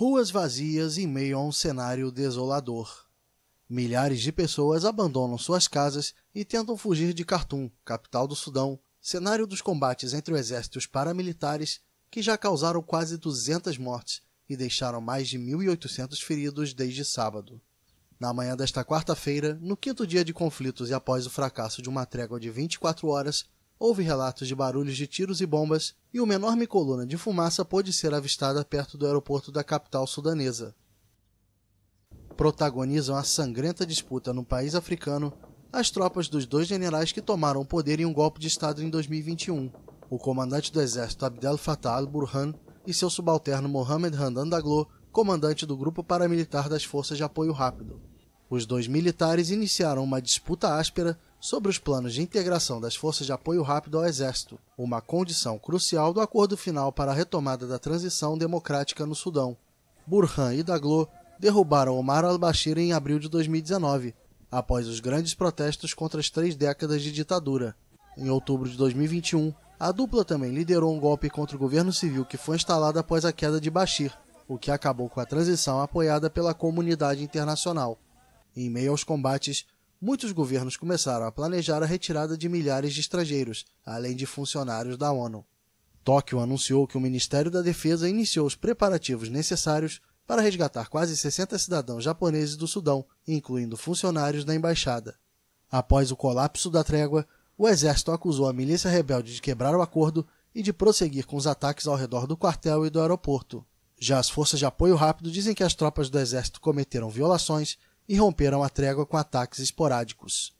Ruas vazias em meio a um cenário desolador. Milhares de pessoas abandonam suas casas e tentam fugir de Khartoum, capital do Sudão, cenário dos combates entre os exércitos paramilitares que já causaram quase 200 mortes e deixaram mais de 1.800 feridos desde sábado. Na manhã desta quarta-feira, no quinto dia de conflitos e após o fracasso de uma trégua de 24 horas, Houve relatos de barulhos de tiros e bombas, e uma enorme coluna de fumaça pôde ser avistada perto do aeroporto da capital sudanesa. Protagonizam a sangrenta disputa no país africano as tropas dos dois generais que tomaram o poder em um golpe de Estado em 2021, o comandante do exército Abdel Fattah al-Burhan e seu subalterno Mohamed Handan Daglo, comandante do grupo paramilitar das Forças de Apoio Rápido. Os dois militares iniciaram uma disputa áspera sobre os planos de integração das forças de apoio rápido ao Exército, uma condição crucial do acordo final para a retomada da transição democrática no Sudão. Burhan e Daglo derrubaram Omar al-Bashir em abril de 2019, após os grandes protestos contra as três décadas de ditadura. Em outubro de 2021, a dupla também liderou um golpe contra o governo civil que foi instalado após a queda de Bashir, o que acabou com a transição apoiada pela comunidade internacional. Em meio aos combates, muitos governos começaram a planejar a retirada de milhares de estrangeiros, além de funcionários da ONU. Tóquio anunciou que o Ministério da Defesa iniciou os preparativos necessários para resgatar quase 60 cidadãos japoneses do Sudão, incluindo funcionários da embaixada. Após o colapso da trégua, o exército acusou a milícia rebelde de quebrar o acordo e de prosseguir com os ataques ao redor do quartel e do aeroporto. Já as forças de apoio rápido dizem que as tropas do exército cometeram violações e romperam a trégua com ataques esporádicos.